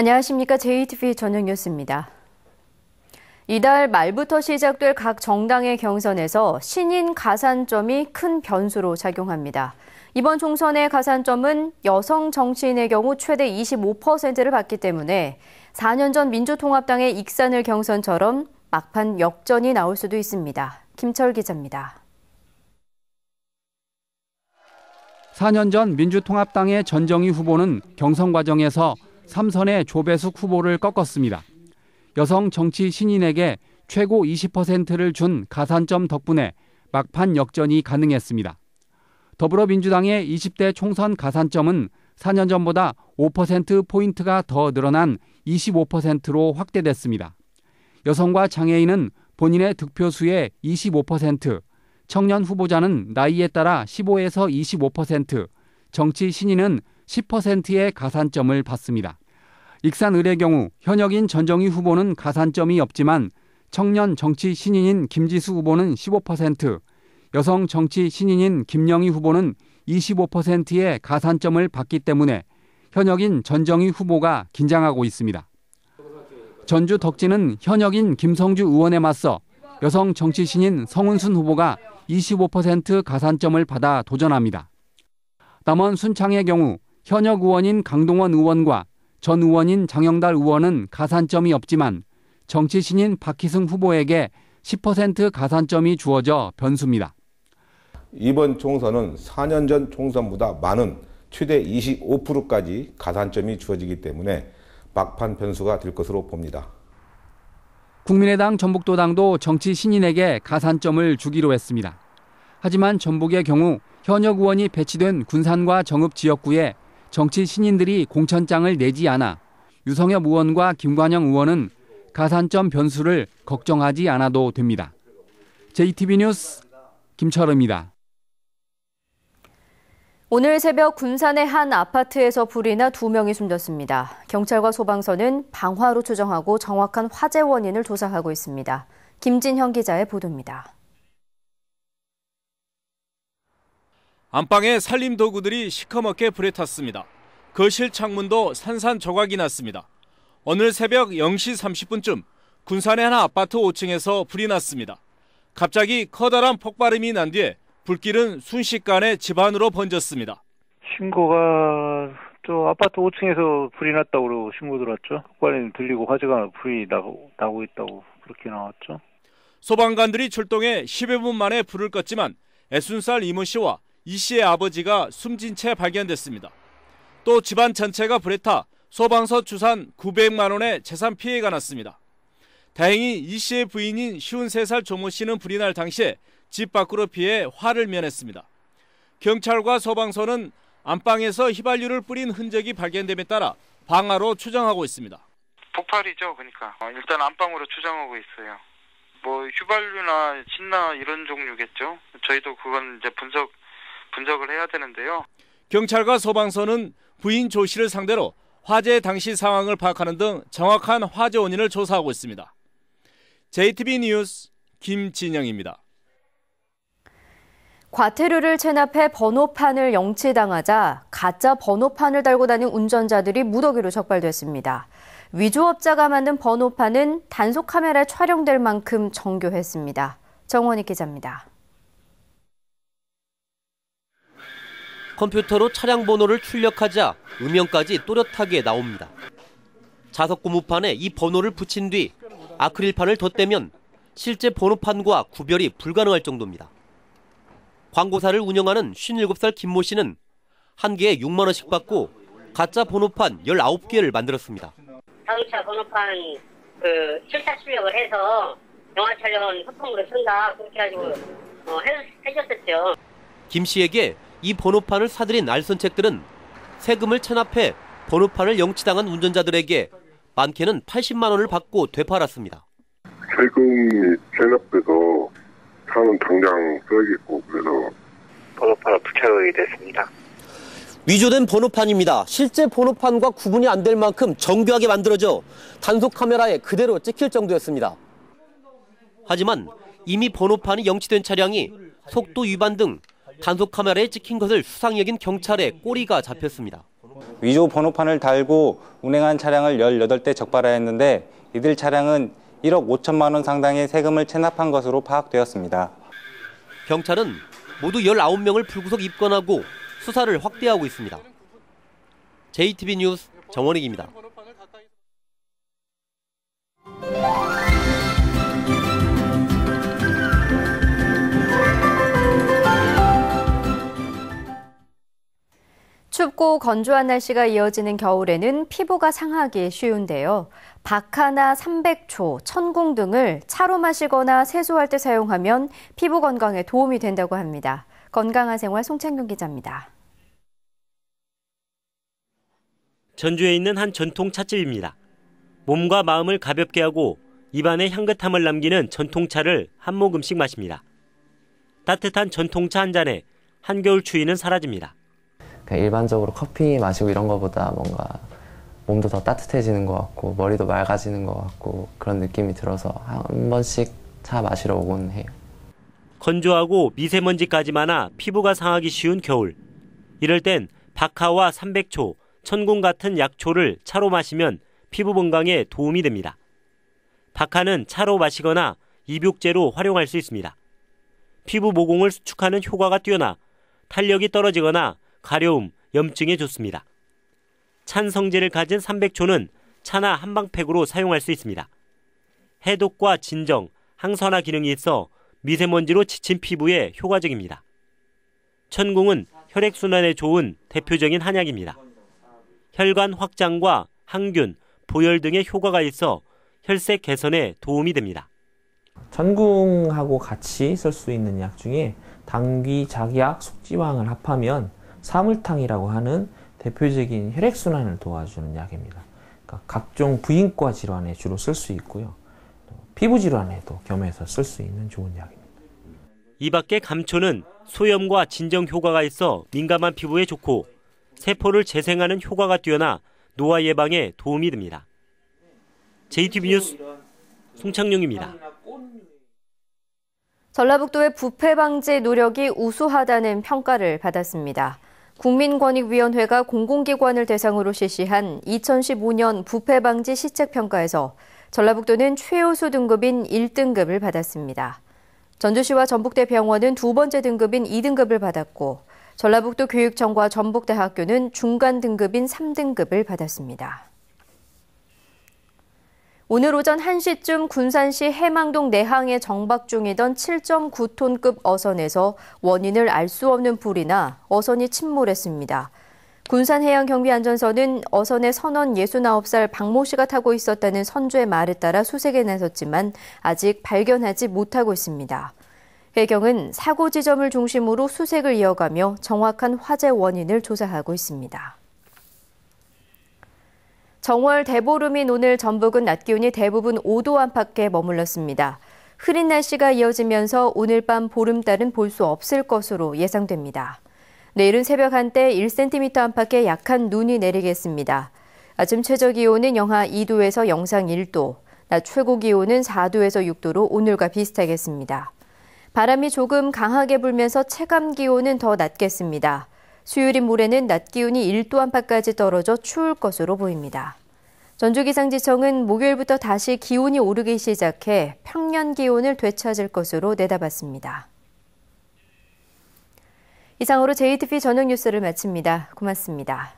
안녕하십니까. JTV 저녁 뉴스입니다. 이달 말부터 시작될 각 정당의 경선에서 신인 가산점이 큰 변수로 작용합니다. 이번 총선의 가산점은 여성 정치인의 경우 최대 25%를 받기 때문에 4년 전 민주통합당의 익산을 경선처럼 막판 역전이 나올 수도 있습니다. 김철 기자입니다. 4년 전 민주통합당의 전정희 후보는 경선 과정에서 3선의 조배숙 후보를 꺾었습니다. 여성 정치 신인에게 최고 20%를 준 가산점 덕분에 막판 역전이 가능했습니다. 더불어민주당의 20대 총선 가산점은 4년 전보다 5%포인트가 더 늘어난 25%로 확대됐습니다. 여성과 장애인은 본인의 득표수의 25%, 청년 후보자는 나이에 따라 15에서 25%, 정치 신인은 10%의 가산점을 받습니다. 익산을의 경우 현역인 전정희 후보는 가산점이 없지만 청년 정치 신인인 김지수 후보는 15%, 여성 정치 신인인 김영희 후보는 25%의 가산점을 받기 때문에 현역인 전정희 후보가 긴장하고 있습니다. 전주 덕진은 현역인 김성주 의원에 맞서 여성 정치 신인 성은순 후보가 25% 가산점을 받아 도전합니다. 남원 순창의 경우 현역 의원인 강동원 의원과 전 의원인 장영달 의원은 가산점이 없지만 정치 신인 박희승 후보에게 10% 가산점이 주어져 변수입니다. 이번 총선은 4년 전 총선보다 많은 최대 25%까지 가산점이 주어지기 때문에 막판 변수가 될 것으로 봅니다. 국민의당 전북도당도 정치 신인에게 가산점을 주기로 했습니다. 하지만 전북의 경우 현역 의원이 배치된 군산과 정읍 지역구에 정치 신인들이 공천장을 내지 않아 유성엽 의원과 김관영 의원은 가산점 변수를 걱정하지 않아도 됩니다. JTB 뉴스 김철입니다. 오늘 새벽 군산의 한 아파트에서 불이 나 두 명이 숨졌습니다. 경찰과 소방서는 방화로 추정하고 정확한 화재 원인을 조사하고 있습니다. 김진형 기자의 보도입니다. 안방에 살림 도구들이 시커멓게 불에 탔습니다. 거실 그 창문도 산산조각이 났습니다. 오늘 새벽 0시 30분쯤 군산의 한 아파트 5층에서 불이 났습니다. 갑자기 커다란 폭발음이 난 뒤에 불길은 순식간에 집안으로 번졌습니다. 신고가 저 아파트 5층에서 불이 났다고 신고 들었죠. 폭발음이 들리고 화재가 불이 나고, 나고 있다고 그렇게 나왔죠. 소방관들이 출동해 10여 분 만에 불을 껐지만 애순살 이모 씨와 이 씨의 아버지가 숨진 채 발견됐습니다. 또 집안 전체가 불에 타 소방서 추산 900만 원의 재산 피해가 났습니다. 다행히 이 씨의 부인인 53살 조모 씨는 불이 날 당시에 집 밖으로 피해 화를 면했습니다. 경찰과 소방서는 안방에서 휘발유를 뿌린 흔적이 발견됨에 따라 방화로 추정하고 있습니다. 폭발이죠, 그러니까 어, 일단 안방으로 추정하고 있어요. 뭐 휘발유나 신나 이런 종류겠죠. 저희도 그건 이제 분석 분석을 해야 되는데요. 경찰과 소방서는 부인 조 씨를 상대로 화재 당시 상황을 파악하는 등 정확한 화재 원인을 조사하고 있습니다. JTB 뉴스 김진영입니다. 과태료를 체납해 번호판을 영치당하자 가짜 번호판을 달고 다닌 운전자들이 무더기로 적발됐습니다. 위조업자가 만든 번호판은 단속 카메라에 촬영될 만큼 정교했습니다. 정원희 기자입니다. 컴퓨터로 차량 번호를 출력하자 음영까지 또렷하게 나옵니다. 자석 고무판에 이 번호를 붙인 뒤 아크릴판을 덧대면 실제 번호판과 구별이 불가능할 정도입니다. 광고사를 운영하는 57살 김 모 씨는 한 개에 6만 원씩 받고 가짜 번호판 19개를 만들었습니다. 자동차 번호판 그 실사 출력을 해서 영화 촬영 소통으로 쓴다 그렇게 가지고 어, 해줬었죠. 김 씨에게 이 번호판을 사들인 날선책들은 세금을 체납해 번호판을 영치당한 운전자들에게 많게는 80만 원을 받고 되팔았습니다. 세금이 체납돼서 차는 당장 써야겠고 그래서 번호판을 불태 됐습니다. 위조된 번호판입니다. 실제 번호판과 구분이 안 될 만큼 정교하게 만들어져 단속 카메라에 그대로 찍힐 정도였습니다. 하지만 이미 번호판이 영치된 차량이 속도 위반 등 단속 카메라에 찍힌 것을 수상히 여긴 경찰에 꼬리가 잡혔습니다. 위조 번호판을 달고 운행한 차량을 18대 적발하였는데 이들 차량은 1억 5천만 원 상당의 세금을 체납한 것으로 파악되었습니다. 경찰은 모두 19명을 불구속 입건하고 수사를 확대하고 있습니다. JTB 뉴스 정원익입니다. 춥고 건조한 날씨가 이어지는 겨울에는 피부가 상하기 쉬운데요. 박하나 3 0 0초 천궁 등을 차로 마시거나 세수할 때 사용하면 피부 건강에 도움이 된다고 합니다. 건강한 생활 송창균 기자입니다. 전주에 있는 한 전통 찻집입니다. 몸과 마음을 가볍게 하고 입안에 향긋함을 남기는 전통차를 한 모금씩 마십니다. 따뜻한 전통차 한 잔에 한겨울 추위는 사라집니다. 그냥 일반적으로 커피 마시고 이런 거보다 뭔가 몸도 더 따뜻해지는 것 같고 머리도 맑아지는 것 같고 그런 느낌이 들어서 한 번씩 차 마시러 오곤 해요. 건조하고 미세먼지까지 많아 피부가 상하기 쉬운 겨울. 이럴 땐 박하와 삼백초, 천공 같은 약초를 차로 마시면 피부 건강에 도움이 됩니다. 박하는 차로 마시거나 입욕제로 활용할 수 있습니다. 피부 모공을 수축하는 효과가 뛰어나 탄력이 떨어지거나 가려움, 염증에 좋습니다. 찬 성질을 가진 삼백초는 차나 한방팩으로 사용할 수 있습니다. 해독과 진정, 항산화 기능이 있어 미세먼지로 지친 피부에 효과적입니다. 천궁은 혈액순환에 좋은 대표적인 한약입니다. 혈관 확장과 항균, 보혈 등의 효과가 있어 혈색 개선에 도움이 됩니다. 천궁하고 같이 쓸 수 있는 약 중에 당귀, 작약, 숙지황을 합하면 사물탕이라고 하는 대표적인 혈액순환을 도와주는 약입니다. 그러니까 각종 부인과 질환에 주로 쓸 수 있고요. 피부 질환에도 겸해서 쓸 수 있는 좋은 약입니다. 이 밖에 감초는 소염과 진정 효과가 있어 민감한 피부에 좋고 세포를 재생하는 효과가 뛰어나 노화 예방에 도움이 됩니다. JTB 뉴스 송창용입니다. 전라북도의 부패 방지 노력이 우수하다는 평가를 받았습니다. 국민권익위원회가 공공기관을 대상으로 실시한 2015년 부패방지 시책평가에서 전라북도는 최우수 등급인 1등급을 받았습니다. 전주시와 전북대 병원은 두 번째 등급인 2등급을 받았고, 전라북도 교육청과 전북대학교는 중간 등급인 3등급을 받았습니다. 오늘 오전 1시쯤 군산시 해망동 내항에 정박 중이던 7.9톤급 어선에서 원인을 알 수 없는 불이나 어선이 침몰했습니다. 군산해양경비안전선은 어선의 선원 69살 박모 씨가 타고 있었다는 선조의 말에 따라 수색에 나섰지만 아직 발견하지 못하고 있습니다. 해경은 사고 지점을 중심으로 수색을 이어가며 정확한 화재 원인을 조사하고 있습니다. 정월 대보름인 오늘 전북은 낮 기온이 대부분 5도 안팎에 머물렀습니다. 흐린 날씨가 이어지면서 오늘 밤 보름달은 볼 수 없을 것으로 예상됩니다. 내일은 새벽 한때 1cm 안팎의 약한 눈이 내리겠습니다. 아침 최저 기온은 영하 2도에서 영상 1도, 낮 최고 기온은 4도에서 6도로 오늘과 비슷하겠습니다. 바람이 조금 강하게 불면서 체감 기온은 더 낮겠습니다. 수요일인 모레는 낮 기온이 1도 안팎까지 떨어져 추울 것으로 보입니다. 전주기상지청은 목요일부터 다시 기온이 오르기 시작해 평년 기온을 되찾을 것으로 내다봤습니다. 이상으로 JTP 저녁 뉴스를 마칩니다. 고맙습니다.